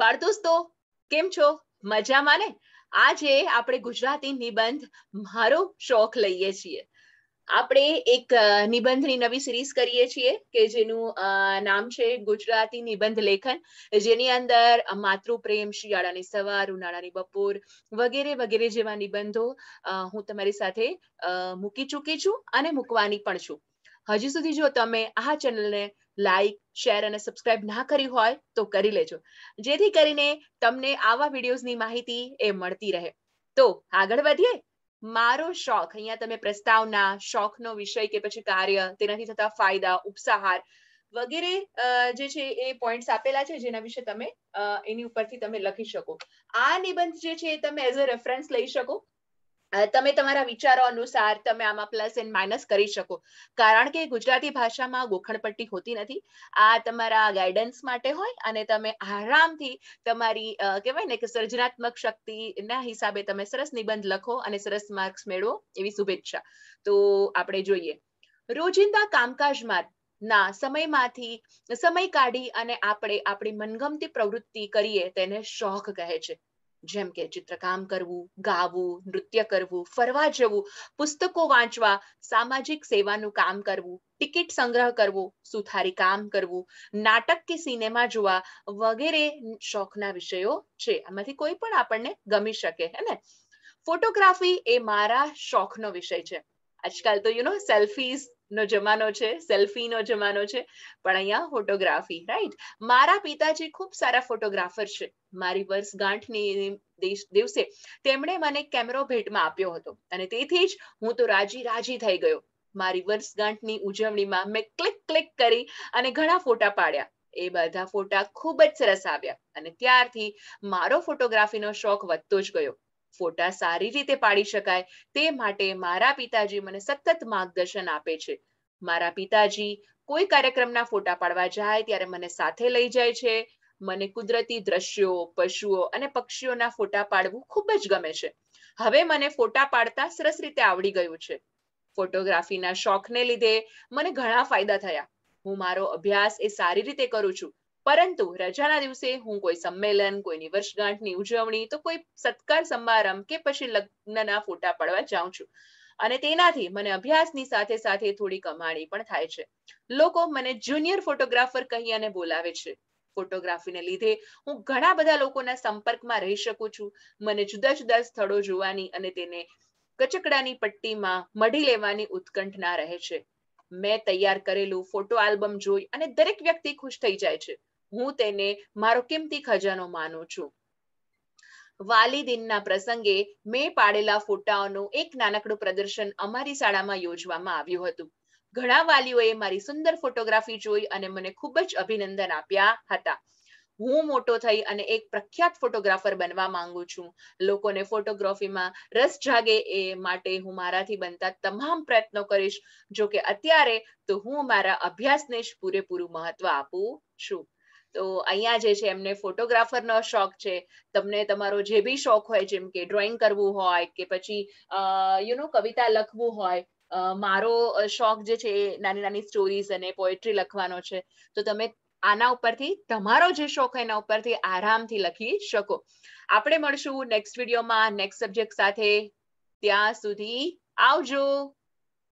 બાળ દોસ્તો કેમ છો મજામાં ને આજે આપણે ગુજરાતી નિબંધ મારો શોખ લઈએ છીએ આપણે એક નિબંધની નવી સિરીઝ કરીએ છીએ કે જેનું નામ છે ગુજરાતી નિબંધ લેખન જેની અંદર માતૃપ્રેમ શિયાળાની સવાર ઉનાળાની બપોર વગેરે વગેરે જેવા નિબંધો હું તમારી સાથે મૂકી ચૂકી છું અને મૂકવાની પણ છું હજી સુધી જો તમે આ ચેનલને લાઈક શેર અને સબસ્ક્રાઇબ ના કરી હોય તો કરી લેજો જેથી કરીને તમને આવા વિડીયોઝની માહિતી એ મળતી રહે તો આગળ વધીએ મારો શોખ અહીંયા તમે પ્રસ્તાવના શોખનો વિષય કે પછી કાર્ય તેનાથી થતા ફાયદા ઉપસાહાર વગેરે જે છે એ પોઈન્ટ્સ આપેલા છે જેના વિશે તમે એની ઉપરથી તમે લખી શકો આ નિબંધ જે છે એ તમે એઝ અ રેફરન્સ લઈ શકો તમે તમારા વિચારો અનુસાર તમે આમાં પ્લસ એન્ડ માઇનસ કરી શકો કારણ કે ગુજરાતી ભાષામાં ગોખણપટ્ટી હોતી નથી આ તમારા ગાઈડન્સ માટે હોય અને તમે આરામથી તમારી કહેવાય ને કે સર્જનાત્મક શક્તિના હિસાબે તમે સરસ નિબંધ લખો અને સરસ માર્ક્સ મેળવો એવી શુભેચ્છા તો આપણે જોઈએ રોજિંદા કામકાજમાં ના સમયમાંથી સમય કાઢી અને આપણે આપણી મનગમતી પ્રવૃત્તિ કરીએ તેને શોખ કહે છે જેમ કે ચિત્રકામ કરવું ગાવું નૃત્ય કરવું ફરવા જવું પુસ્તકો વાંચવા સામાજિક સેવાનું કામ કરવું ટિકિટ સંગ્રહ કરવો સુથારી કામ કરવું નાટક કે સિનેમા જોવા વગેરે શોખના વિષયો છે આમાંથી કોઈ પણ આપણને ગમી શકે હે ને ફોટોગ્રાફી એ મારા શોખનો વિષય છે આજકાલ તો યુ નો સેલ્ફીઝ નો જમાનો છે સેલ્ફીનો જમાનો છે પણ અહીંયા ફોટોગ્રાફી રાઈટ મારા પિતાજી ખૂબ સારા ફોટોગ્રાફર છે મારી વર્ષગાંઠની દિવસે તેમણે મને કેમેરો ભેટમાં આપ્યો હતો અને તેથી જ હું તો રાજી રાજી થઈ ગયો મારી વર્ષગાંઠની ઉજવણીમાં મેં ક્લિક ક્લિક કરી અને ઘણા ફોટા પાડ્યા એ બધા ફોટા ખૂબ જ સરસ આવ્યા અને ત્યારથી મારો ફોટોગ્રાફીનો શોખ વધતો જ ગયો ફોટા સારી રીતે પાડી શકાય તે માટે મારા પિતાજી મને સતત માર્ગદર્શન આપે છે મારા પિતાજી કોઈ કાર્યક્રમના ફોટા પાડવા જાય ત્યારે મને સાથે લઈ જાય છે મને કુદરતી દ્રશ્યો પશુઓ અને પક્ષીઓના ફોટા પાડવું ખૂબ જ ગમે છે હવે મને ફોટા પાડતા સરસ રીતે આવડી ગયું છે ફોટોગ્રાફીના શોખને લીધે મને ઘણા ફાયદા થયા હું મારો અભ્યાસ એ સારી રીતે કરું છું પરંતુ રજાના દિવસે હું કોઈ સંમેલન કોઈની વર્ષગાંઠની ઉજવણી તો કોઈ સત્કાર સમારંભ કે પછી લગ્નના ફોટા પડવા જાઉં છું અને તેનાથી મને અભ્યાસની સાથે સાથે થોડી કમાણી પણ થાય છે લોકો મને જુનિયર ફોટોગ્રાફર કહી અને બોલાવે છે ફોટોગ્રાફીને લીધે હું ઘણા બધા લોકોના સંપર્કમાં રહી શકું છું મને જુદા જુદા સ્થળો જોવાની અને તેને કચકડાની પટ્ટીમાં મઢી લેવાની ઉત્કંઠના રહે છે મેં તૈયાર કરેલું ફોટો આલ્બમ જોઈ અને દરેક વ્યક્તિ ખુશ થઈ જાય છે હું તેને મારો કિંમતી ખજાનો માનું છું વાલી દિનના પ્રસંગે મેં પાડેલા ફોટાઓનું એક નાનકડું પ્રદર્શન અમારી શાળામાં યોજવામાં આવ્યું હતું ઘણા વાલીઓએ મારી સુંદર ફોટોગ્રાફી જોઈ અને મને ખૂબ જ અભિનંદન આપ્યા હતા હું મોટો થઈ અને એક પ્રખ્યાત ફોટોગ્રાફર બનવા માંગુ છું લોકોને ફોટોગ્રાફીમાં રસ જાગે એ માટે હું મારાથી બનતા તમામ પ્રયત્નો કરીશ જો કે અત્યારે તો હું મારા અભ્યાસને જ પૂરેપૂરું મહત્વ આપું છું તો અહીંયા જે છે એમને ફોટોગ્રાફરનો શોખ છે તમને તમારો જે બી શોખ હોય જેમ કે ડ્રોઈંગ કરવું હોય કે પછી યુ નો કવિતા લખવું હોય મારો શોખ જે છે એ નાની નાની સ્ટોરીઝ અને પોએટ્રી લખવાનો છે તો તમે આના ઉપરથી તમારો જે શોખ હોય એના ઉપરથી આરામથી લખી શકો આપણે મળશું નેક્સ્ટ વિડીયોમાં નેક્સ્ટ સબ્જેક્ટ સાથે ત્યાં સુધી આવજો